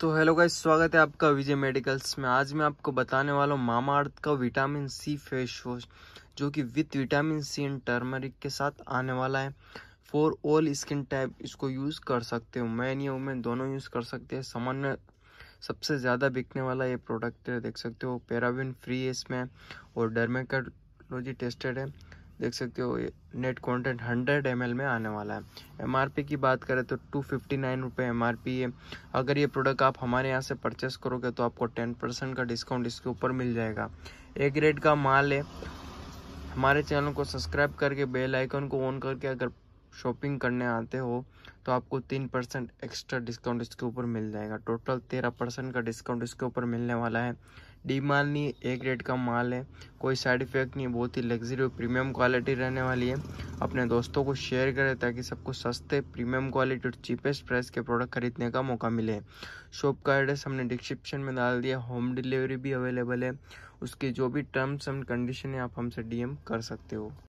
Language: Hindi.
तो हेलो गाइस स्वागत है आपका विजय मेडिकल्स में आज मैं आपको बताने वाला हूँ मामा अर्थ का विटामिन सी फेस वॉश जो कि with vitamin C and turmeric के साथ आने वाला है फॉर ऑल स्किन टाइप इसको यूज़ कर सकते हो मैन या वुमेन दोनों यूज़ कर सकते हैं सामान्य सबसे ज़्यादा बिकने वाला ये प्रोडक्ट है देख सकते हो पैराबिन फ्री है इसमें और डर्मेकोलॉजी टेस्टेड है देख सकते हो नेट कंटेंट 100 एम में आने वाला है एम की बात करें तो टू फिफ्टी नाइन रुपये एम है अगर ये प्रोडक्ट आप हमारे यहाँ से परचेस करोगे तो आपको टेन परसेंट का डिस्काउंट इसके ऊपर मिल जाएगा एक ग्रेड का माल है हमारे चैनल को सब्सक्राइब करके बेल आइकन को ऑन करके अगर शॉपिंग करने आते हो तो आपको तीन परसेंट एक्स्ट्रा डिस्काउंट इसके ऊपर मिल जाएगा टोटल तेरह परसेंट का डिस्काउंट इसके ऊपर मिलने वाला है डी माल नहीं एक रेट का माल है कोई साइड इफेक्ट नहीं बहुत ही लग्जरी और प्रीमियम क्वालिटी रहने वाली है अपने दोस्तों को शेयर करें ताकि सबको सस्ते प्रीमियम क्वालिटी और चीपेस्ट प्राइस के प्रोडक्ट खरीदने का मौका मिले शॉप का एड्रेस हमने डिस्क्रिप्शन में डाल दिया होम डिलीवरी भी अवेलेबल है उसके जो भी टर्म्स एंड कंडीशन है आप हमसे डीएम कर सकते हो